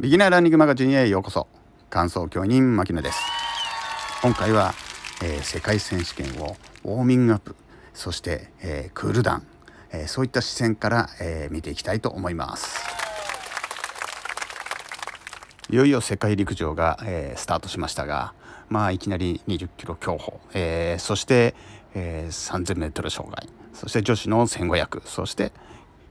ビギナーランニングマガジンへようこそ感想教員牧野です今回は、えー、世界選手権をウォーミングアップそして、えー、クールダウン、えー、そういった視線から、え見ていきたいと思いますいよいよ世界陸上が、えスタートしましたがまあいきなり20キロ競歩、えそして、え3 0 0 0ル障害そして女子の1500そして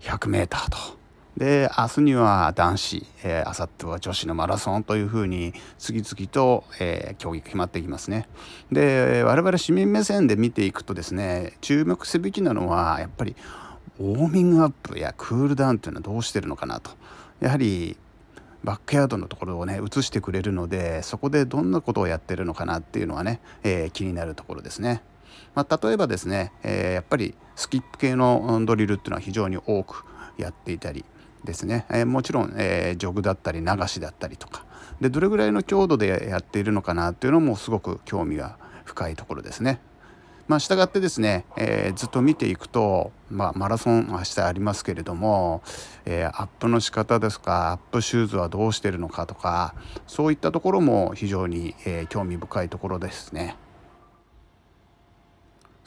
1 0 0ーと。で明日には男子、えー、明後日は女子のマラソンというふうに次々と、えー、競技決まっていきますね。で我々市民目線で見ていくとですね注目すべきなのはやっぱりウォーミングアップやクールダウンというのはどうしてるのかなと。やはりバックヤードのところをね映してくれるのでそこでどんなことをやってるのかなっていうのはね、えー、気になるところですね。まあ、例えばですね、えー、やっぱりスキップ系のドリルっていうのは非常に多くやっていたり、ですね、えー、もちろん、えー、ジョグだったり流しだったりとかでどれぐらいの強度でやっているのかなっていうのもすごく興味が深いところですね。まあ、従ってですね、えー、ずっと見ていくと、まあ、マラソン明日ありますけれども、えー、アップの仕方ですかアップシューズはどうしてるのかとかそういったところも非常に、えー、興味深いところですね。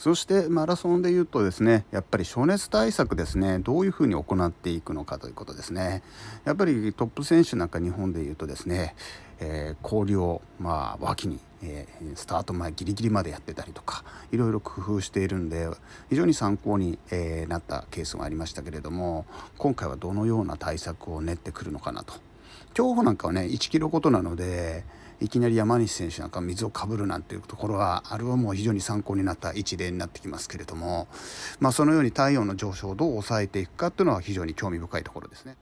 そしてマラソンでいうとですねやっぱり暑熱対策ですねどういうふうに行っていくのかということですねやっぱりトップ選手なんか日本でいうとですね、えー、氷をまあ脇に、えー、スタート前ギリギリまでやってたりとかいろいろ工夫しているんで非常に参考に、えー、なったケースがありましたけれども今回はどのような対策を練ってくるのかなと競歩なんかはね1キロごとなのでいきなり山西選手なんか水をかぶるなんていうところはあれはもう非常に参考になった一例になってきますけれども、まあ、そのように体温の上昇をどう抑えていくかというのは非常に興味深いところですね。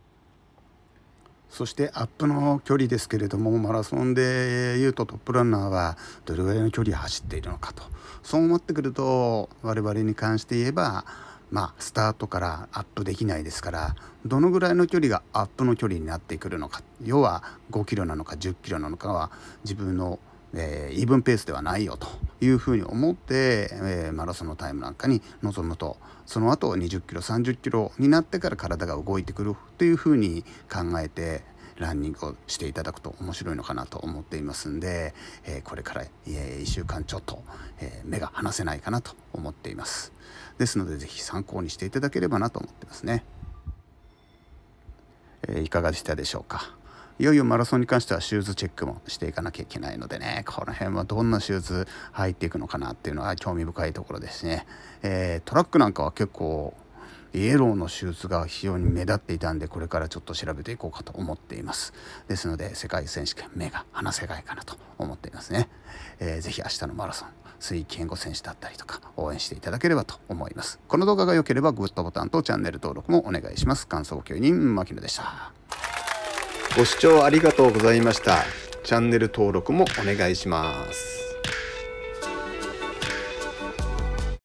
そしてアップの距離ですけれどもマラソンでいうとトップランナーはどれぐらいの距離を走っているのかとそう思ってくると我々に関して言えばまあ、スタートからアップできないですからどのぐらいの距離がアップの距離になってくるのか要は5キロなのか10キロなのかは自分の、えー、イーブンペースではないよというふうに思って、えー、マラソンのタイムなんかに臨むとその後20キロ30キロになってから体が動いてくるというふうに考えて、ランニングをしていただくと面白いのかなと思っていますんで、えこれから、え1週間ちょっと、え目が離せないかなと思っていますですので是非参考にしていただければなと思ってますね、えいかがでしたでしょうかいよいよマラソンに関してはシューズチェックもしていかなきゃいけないのでね、この辺はどんなシューズ入っていくのかなっていうのは興味深いところですね。えー、トラックなんかは結構イエローの手術が非常に目立っていたんでこれからちょっと調べていこうかと思っていますですので世界選手権目が離せないかなと思っていますね、えー、ぜひ明日のマラソン水健吾選手だったりとか応援していただければと思いますこの動画が良ければグッドボタンとチャンネル登録もお願いします感想教人牧野でしたご視聴ありがとうございましたチャンネル登録もお願いします